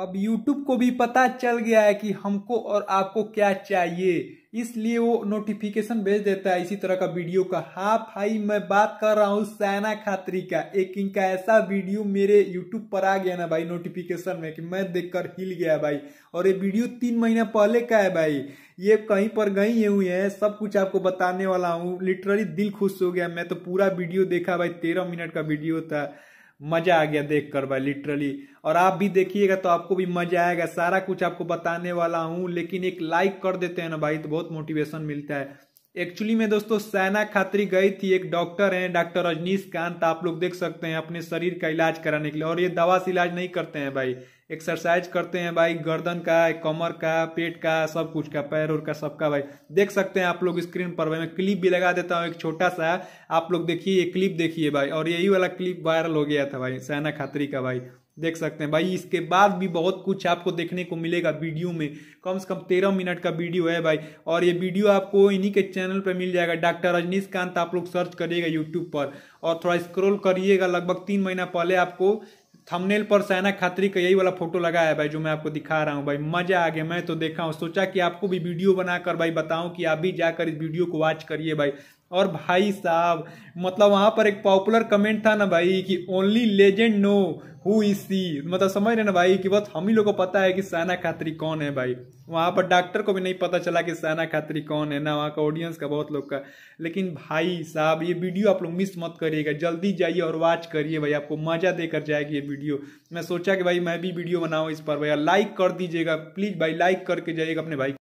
अब YouTube को भी पता चल गया है कि हमको और आपको क्या चाहिए इसलिए वो नोटिफिकेशन भेज देता है इसी तरह का वीडियो का हाँ भाई मैं बात कर रहा हूँ सैना खात्री का एक इनका ऐसा वीडियो मेरे YouTube पर आ गया ना भाई नोटिफिकेशन में कि मैं देखकर हिल गया भाई और ये वीडियो तीन महीना पहले का है भाई ये कहीं पर गई हुई है सब कुछ आपको बताने वाला हूँ लिटरली दिल खुश हो गया मैं तो पूरा वीडियो देखा भाई तेरह मिनट का वीडियो था मजा आ गया देख कर भाई लिटरली और आप भी देखिएगा तो आपको भी मजा आएगा सारा कुछ आपको बताने वाला हूँ लेकिन एक लाइक कर देते हैं ना भाई तो बहुत मोटिवेशन मिलता है एक्चुअली में दोस्तों सैना खात्री गई थी एक डॉक्टर हैं डॉक्टर रजनीश कांत आप लोग देख सकते हैं अपने शरीर का इलाज कराने के लिए और ये दवा से इलाज नहीं करते हैं भाई एक्सरसाइज करते हैं भाई गर्दन का कमर का पेट का सब कुछ का पैर और का सबका भाई देख सकते हैं आप लोग स्क्रीन पर भाई मैं क्लिप भी लगा देता हूँ एक छोटा सा आप लोग देखिए ये क्लिप देखिए भाई और यही वाला क्लिप वायरल हो गया था भाई सैना खात्री का भाई देख सकते हैं भाई इसके बाद भी बहुत कुछ आपको देखने को मिलेगा वीडियो में कम से कम तेरह मिनट का वीडियो है भाई और ये वीडियो आपको इन्हीं के चैनल पर मिल जाएगा डॉक्टर रजनीश कांत आप लोग सर्च करिएगा यूट्यूब पर और थोड़ा स्क्रॉल करिएगा लगभग तीन महीना पहले आपको थंबनेल पर सैना खात्री का यही वाला फोटो लगाया है भाई जो मैं आपको दिखा रहा हूँ भाई मजा आ गया मैं तो देखा हूँ सोचा कि आपको भी वीडियो बनाकर भाई बताऊँ कि आप भी जाकर इस वीडियो को वॉच करिए भाई और भाई साहब मतलब वहाँ पर एक पॉपुलर कमेंट था ना भाई कि only legend know who is see मतलब समझ रहे ना भाई कि बस हम ही लोग को पता है कि साना खात्री कौन है भाई वहाँ पर डॉक्टर को भी नहीं पता चला कि साना खात्री कौन है ना वहाँ का ऑडियंस का बहुत लोग का लेकिन भाई साहब ये वीडियो आप लोग मिस मत करिएगा जल्दी जाइए और वॉच करिए भाई आपको मज़ा देकर जाएगी ये वीडियो मैं सोचा कि भाई मैं भी वीडियो बनाऊँ इस पर भैया लाइक कर दीजिएगा प्लीज़ भाई लाइक करके जाइएगा अपने भाई